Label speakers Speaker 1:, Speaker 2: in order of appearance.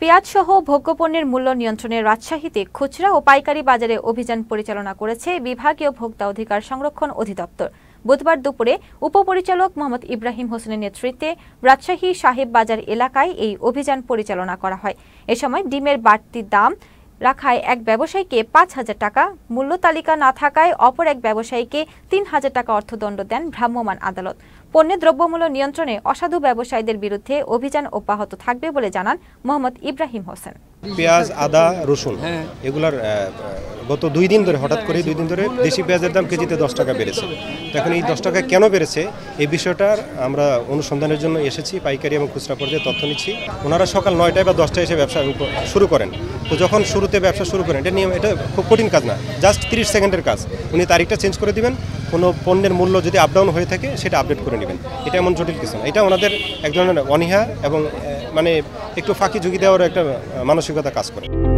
Speaker 1: পেঁয়াজসহ ভোগ্যপণ্যের মূল্য নিয়ন্ত্রণে রাজশাহীতে খুচরা ও পাইকারি বাজারে অভিযান পরিচালনা করেছে বিভাগীয় ভোক্তা অধিকার সংরক্ষণ অধিদপ্তর বুধবার দুপুরে উপপরিচালক মোহাম্মদ ইব্রাহিম হোসেনের নেতৃত্বে রাজশাহী সাহেব বাজার এলাকায় এই অভিযান পরিচালনা করা হয় এ সময় ডিমের বাড়তি দাম রাখায় এক ব্যবসায়ীকে পাঁচ হাজার টাকা মূল্য তালিকা না থাকায় অপর এক ব্যবসায়ীকে তিন হাজার টাকা অর্থদণ্ড দেন ভ্রাম্যমাণ আদালত পণ্যের দ্রব্যমূল্য নিয়ন্ত্রণে অসাধু ব্যবসায়ীদের বিরুদ্ধে অভিযান অব্যাহত থাকবে বলে জানান মোহাম্মদ ইব্রাহিম হোসেন
Speaker 2: পেঁয়াজ আদা রসুন হ্যাঁ। এগুলার গত দুই দিন ধরে হঠাৎ করে দুই দিন ধরে দেশি পেঁয়াজের দাম কেজিতে দশ টাকা বেড়েছে এখন এই দশ টাকা কেন বেড়েছে এই বিষয়টার আমরা অনুসন্ধানের জন্য এসেছি পাইকারি এবং খুচরা পর্যায়ে তথ্য নিচ্ছি ওনারা সকাল নয়টায় বা দশটায় এসে ব্যবসা শুরু করেন তো যখন শুরুতে ব্যবসা শুরু করেন এটা নিয়ে এটা খুব কঠিন কাজ না জাস্ট তিরিশ সেকেন্ডের কাজ উনি তারিখটা চেঞ্জ করে দিবেন কোনো পণ্যের মূল্য যদি আপডাউন হয়ে থাকে সেটা আপডেট করে নেবেন এটা এমন জটিল কিছু না এটা ওনাদের এক ধরনের অনীহা এবং মানে একটু ফাঁকি ঝুঁকি
Speaker 3: দেওয়ার একটা মানসিকতা কাজ করে